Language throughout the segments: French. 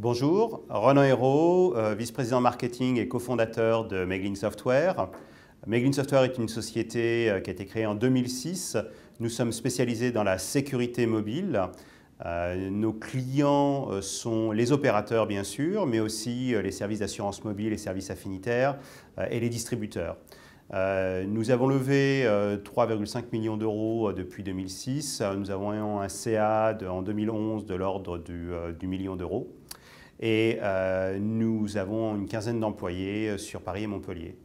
Bonjour, ronan Hérault, euh, vice-président marketing et cofondateur de Meglin Software. Meglin Software est une société euh, qui a été créée en 2006. Nous sommes spécialisés dans la sécurité mobile. Euh, nos clients sont les opérateurs, bien sûr, mais aussi les services d'assurance mobile, les services affinitaires et les distributeurs. Euh, nous avons levé 3,5 euh, millions d'euros euh, depuis 2006. Nous avons un CA en 2011 de l'ordre du, million d'euros. Et nous avons une quinzaine d'employés sur Paris et Montpellier.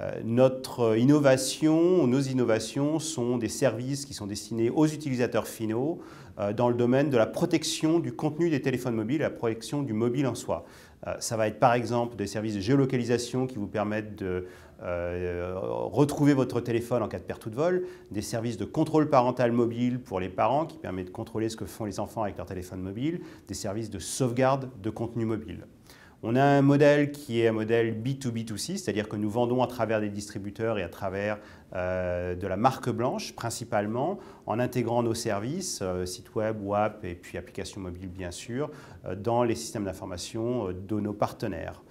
Euh, notre innovation, nos innovations sont des services qui sont destinés aux utilisateurs finaux euh, dans le domaine de la protection du contenu des téléphones mobiles, la protection du mobile en soi. Euh, ça va être par exemple des services de géolocalisation qui vous permettent de retrouver votre téléphone en cas de perte ou de vol, des services de contrôle parental mobile pour les parents qui permettent de contrôler ce que font les enfants avec leur téléphone mobile, des services de sauvegarde de contenu mobile. On a un modèle qui est un modèle B2B2C, c'est-à-dire que nous vendons à travers des distributeurs et à travers euh, de la marque blanche principalement, en intégrant nos services, euh, sites site web WAP et puis applications mobiles bien sûr, euh, dans les systèmes d'information de nos partenaires.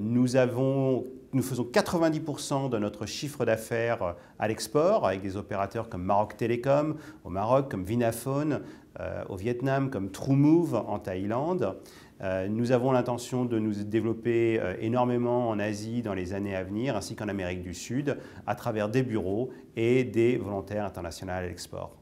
nous avons nous faisons 90% de notre chiffre d'affaires euh, à l'export avec des opérateurs comme Maroc Telecom au Maroc, comme Vinaphone euh, au Vietnam, comme TrueMove en Thaïlande. Euh, nous avons l'intention de nous développer énormément en Asie dans les années à venir, ainsi qu'en Amérique du Sud, à travers des bureaux et des volontaires internationaux à l'export.